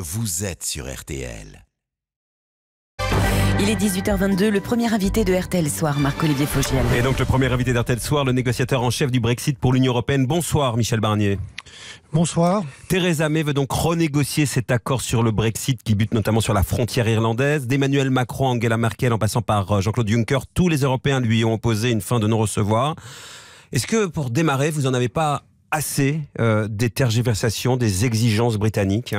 Vous êtes sur RTL. Il est 18h22, le premier invité de RTL Soir, Marc-Olivier Fogiel. Et donc le premier invité d'RTL Soir, le négociateur en chef du Brexit pour l'Union Européenne. Bonsoir Michel Barnier. Bonsoir. Theresa May veut donc renégocier cet accord sur le Brexit qui bute notamment sur la frontière irlandaise. D'Emmanuel Macron, Angela Merkel en passant par euh, Jean-Claude Juncker, tous les Européens lui ont opposé une fin de non-recevoir. Est-ce que pour démarrer, vous n'en avez pas assez euh, des tergiversations, des exigences britanniques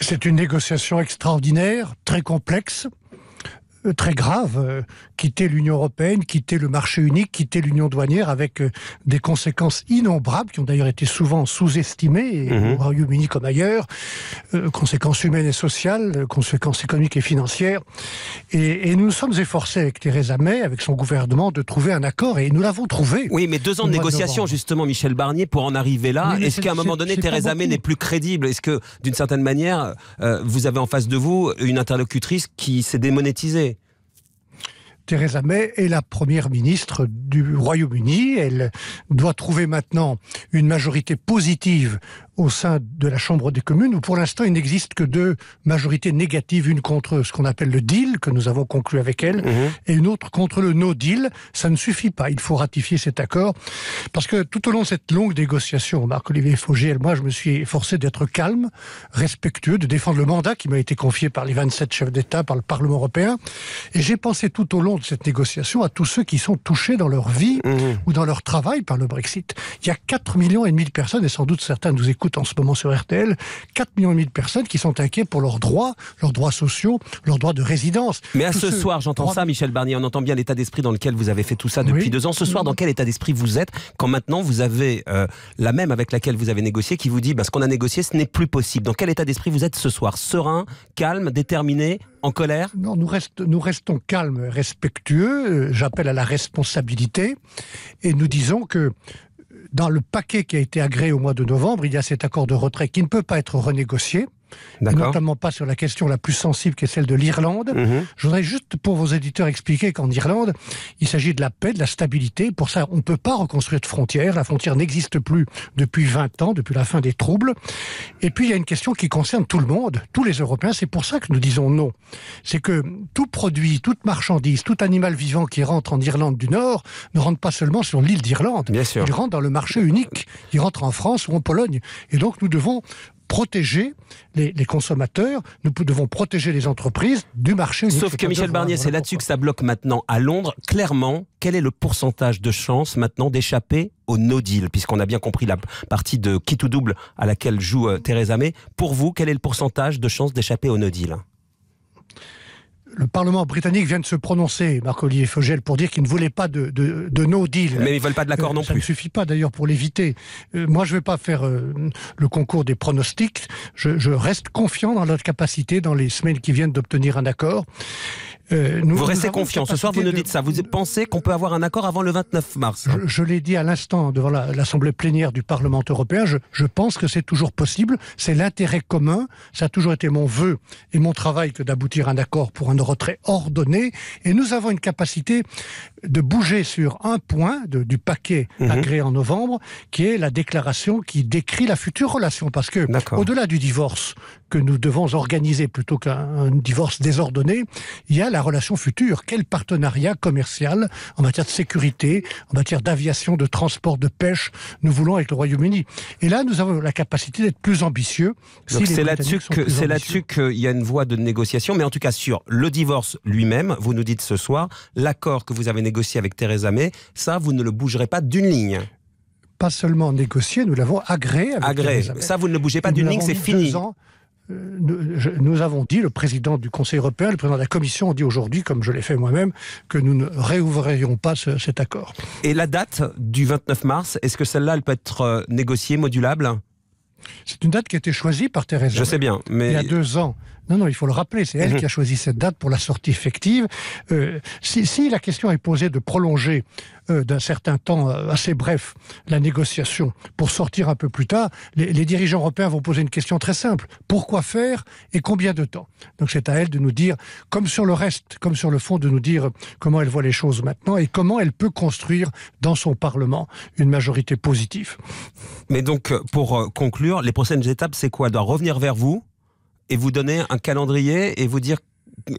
c'est une négociation extraordinaire, très complexe, euh, très grave, euh, quitter l'Union européenne, quitter le marché unique, quitter l'union douanière avec euh, des conséquences innombrables qui ont d'ailleurs été souvent sous-estimées mhm. au Royaume-Uni comme ailleurs, conséquences humaines et sociales, conséquences économiques et financières. Et, nous nous sommes efforcés avec Theresa May, avec son gouvernement, de trouver un accord et nous l'avons trouvé. Oui, mais deux ans de négociations justement, Michel Barnier, pour en arriver là. Est-ce qu'à un moment donné, Theresa May n'est plus crédible Est-ce que d'une certaine manière, vous avez en face de vous une interlocutrice qui s'est démonétisée Theresa May est la première ministre du Royaume-Uni. Elle doit trouver maintenant une majorité positive au sein de la Chambre des communes, où pour l'instant il n'existe que deux majorités négatives, une contre ce qu'on appelle le deal que nous avons conclu avec elle, mhm. et une autre contre le no deal. Ça ne suffit pas, il faut ratifier cet accord, parce que tout au long de cette longue négociation, Marc-Olivier et moi je me suis forcé d'être calme, respectueux, de défendre le mandat qui m'a été confié par les 27 chefs d'État, par le Parlement européen, et j'ai pensé tout au long de cette négociation à tous ceux qui sont touchés dans leur vie mhm. ou dans leur travail par le Brexit. Il y a 4 millions et demi de personnes, et sans doute certains nous écoutent en ce moment sur RTL, 4 millions et demi de personnes qui sont inquiets pour leurs droits, leurs droits sociaux, leurs droits de résidence. Mais à ce soir, j'entends ça, Michel Barnier, on entend bien l'état d'esprit dans lequel vous avez fait tout ça depuis deux ans. Ce soir, dans mhm. quel état d'esprit vous êtes quand maintenant vous avez euh, la même avec laquelle vous avez négocié qui vous dit bah, ce qu'on a négocié, ce n'est plus possible Dans quel état d'esprit vous êtes ce soir Serein, calme, déterminé en colère Non, nous, nous restons calmes, respectueux, euh, j'appelle à la responsabilité, et nous disons que euh, dans le paquet qui a été agréé au mois de novembre, il y a cet accord de retrait qui ne peut pas être renégocié, notamment pas sur la question la plus sensible qui est celle de l'Irlande. Mhm. Je voudrais juste pour vos éditeurs expliquer qu'en Irlande, il s'agit de la paix, de la stabilité. Pour ça, on ne peut pas reconstruire de frontières. La frontière n'existe plus depuis 20 ans, depuis la fin des troubles. Et puis, il y a une question qui concerne tout le monde, tous les Européens. C'est pour ça que nous disons non. C'est que tout produit, toute marchandise, tout animal vivant qui rentre en Irlande du Nord ne rentre pas seulement sur l'île d'Irlande. Il rentre dans le marché unique. Il rentre en France ou en Pologne. Et donc, nous devons protéger les, consommateurs, nous devons protéger les entreprises du marché. Sauf que Michel Barnier, c'est là-dessus que ça bloque maintenant à Londres. Clairement, quel est le pourcentage de chance maintenant d'échapper au no deal Puisqu'on a bien compris la partie de quitte ou double à laquelle joue euh, Theresa May. Pour vous, quel est le pourcentage de chances d'échapper au no deal le Parlement britannique vient de se prononcer, Marc-Olivier Fogel, pour dire qu'il ne voulait pas de, de, de, no deal. Mais ils ne veulent pas de l'accord euh, non plus. Ça ne suffit pas d'ailleurs pour l'éviter. Euh, moi, je ne vais pas faire euh, le concours des pronostics. Je, je, reste confiant dans notre capacité, dans les semaines qui viennent, d'obtenir un accord. Euh, vous restez confiant. Ce soir, vous nous dites ça. Vous pensez qu'on peut avoir un accord avant le 29 mars Je, l'ai dit à l'instant devant l'Assemblée plénière du Parlement européen. Je, pense que c'est toujours possible. C'est l'intérêt commun. Ça a toujours été mon vœu et mon travail que d'aboutir à un accord pour un retrait ordonné. Et nous avons une capacité de bouger sur un point du paquet mhm. agréé en novembre, qui est la déclaration qui décrit la future relation. Parce que, au-delà du divorce que nous devons organiser plutôt qu'un divorce désordonné, il y a la la relation future Quel partenariat commercial en matière de sécurité, en matière d'aviation, de transport, de pêche nous voulons avec le Royaume-Uni Et là, nous avons la capacité d'être plus ambitieux. c'est là-dessus que c'est là-dessus qu'il y a une voie de négociation, mais en tout cas sur le divorce lui-même, vous nous dites ce soir, l'accord que vous avez négocié avec Theresa May, ça, vous ne le bougerez pas d'une ligne pas seulement négocié, nous l'avons agréé. Avec agréé. Ça, vous ne bougez pas d'une ligne, c'est fini nous avons dit, le président du Conseil européen, le président de la Commission ont dit aujourd'hui, comme je l'ai fait moi-même, que nous ne réouvririons pas cet accord. Et la date du 29 mars, est-ce que celle-là, elle peut être euh, négociée, modulable c'est une date qui a été choisie par Thérèse. Je sais bien, mais il y a deux ans, non, non, il faut le rappeler, c'est elle mhm. qui a choisi cette date pour la sortie effective. Euh, si, si, la question est posée de prolonger euh, d'un certain temps euh, assez bref la négociation pour sortir un peu plus tard, les, dirigeants européens vont poser une question très simple. Pourquoi faire et combien de temps Donc c'est à elle de nous dire, comme sur le reste, comme sur le fond, de nous dire comment elle voit les choses maintenant et comment elle peut construire dans son Parlement une majorité positive. Mais donc, pour conclure, les prochaines étapes, c'est quoi doit revenir vers vous et vous donner un calendrier et vous dire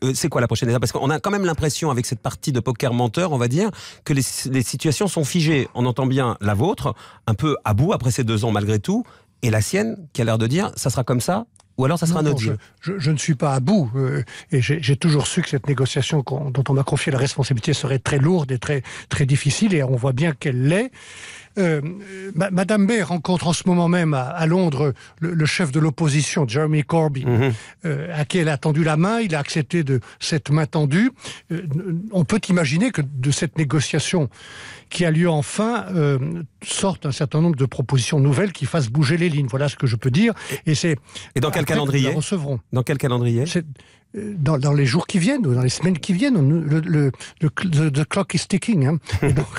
euh, c'est quoi la prochaine étape Parce qu'on a quand même l'impression, avec cette partie de poker menteur, on va dire, que les, situations sont figées. On entend bien la vôtre, un peu à bout après ces deux ans malgré tout, et la sienne qui a l'air de dire ça sera comme ça. Ou alors ça sera un autre jeu. Je, ne suis pas à bout. Euh, et j'ai toujours su que cette négociation dont on m'a confié la responsabilité serait très lourde et très, très difficile. Et on voit bien qu'elle l'est. Euh, Madame May rencontre en ce moment même à, Londres le, chef de l'opposition, Jeremy Corbyn, mhm. euh, à qui elle a tendu la main. Il a accepté de cette main tendue. Euh, on peut imaginer que de cette négociation qui a lieu enfin sortent un certain nombre de propositions nouvelles qui fassent bouger les lignes. Voilà ce que je peux dire. Et c'est et dans quel calendrier dans quel calendrier dans, les jours qui viennent ou dans les semaines qui viennent, le, clock is ticking. Hein.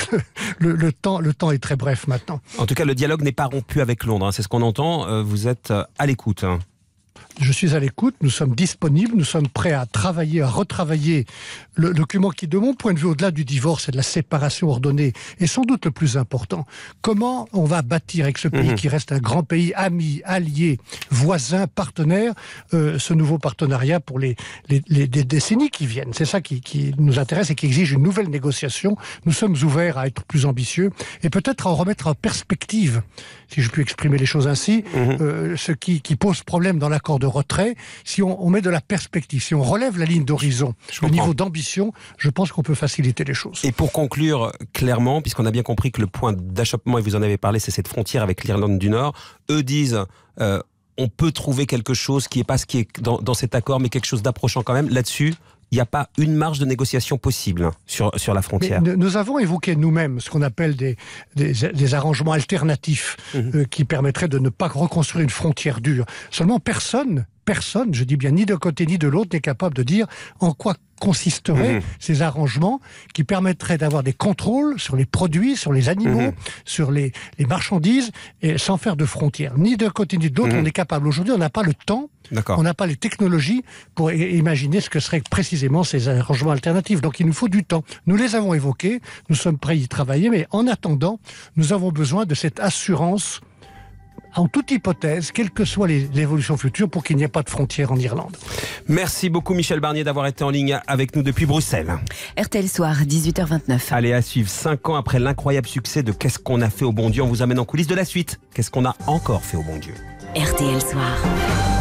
le, temps, le temps est très bref maintenant. En tout cas, le dialogue n'est pas rompu avec Londres. Hein. C'est ce qu'on entend. Euh, vous êtes euh, à l'écoute. Hein. Je suis à l'écoute, nous sommes disponibles, nous sommes prêts à travailler, à retravailler le document qui, de mon point de vue, au-delà du divorce et de la séparation ordonnée, est sans doute le plus important. Comment on va bâtir avec ce pays mhm. qui reste un grand pays, ami, allié, voisin, partenaire, euh, ce nouveau partenariat pour les, les, les, décennies qui viennent C'est ça qui, qui nous intéresse et qui exige une nouvelle négociation. Nous sommes ouverts à être plus ambitieux et peut-être à remettre en perspective, si je puis exprimer les choses ainsi, mhm. euh, ce qui, qui pose problème dans l'accord de retrait, si on, met de la perspective, si on relève la ligne d'horizon, le niveau d'ambition, je pense qu'on peut faciliter les choses. Et pour conclure clairement, puisqu'on a bien compris que le point d'achoppement, et vous en avez parlé, c'est cette frontière avec l'Irlande du Nord, eux disent... Euh, on peut trouver quelque chose qui n'est pas ce qui est dans cet accord, mais quelque chose d'approchant quand même. Là-dessus, il n'y a pas une marge de négociation possible hein, sur, sur la frontière. nous avons évoqué nous-mêmes ce qu'on appelle des, des, arrangements alternatifs mhm. euh, qui permettraient de ne pas reconstruire une frontière dure. Seulement personne personne, je dis bien ni d'un côté ni de l'autre, n'est capable de dire en quoi consisteraient mhm. ces arrangements qui permettraient d'avoir des contrôles sur les produits, sur les animaux, mhm. sur les, marchandises, et sans faire de frontières. Ni d'un côté ni de l'autre, mhm. on est capable. Aujourd'hui, on n'a pas le temps, on n'a pas les technologies pour imaginer ce que seraient précisément ces arrangements alternatifs. Donc il nous faut du temps. Nous les avons évoqués, nous sommes prêts à y travailler, mais en attendant, nous avons besoin de cette assurance en toute hypothèse, quelle que soit les évolutions futures, pour qu'il n'y ait pas de frontières en Irlande. Merci beaucoup Michel Barnier d'avoir été en ligne avec nous depuis Bruxelles. RTL Soir, 18h29. Allez, à suivre, 5 ans après l'incroyable succès de Qu'est-ce qu'on a fait au bon Dieu On vous amène en coulisses de la suite. Qu'est-ce qu'on a encore fait au bon Dieu RTL Soir.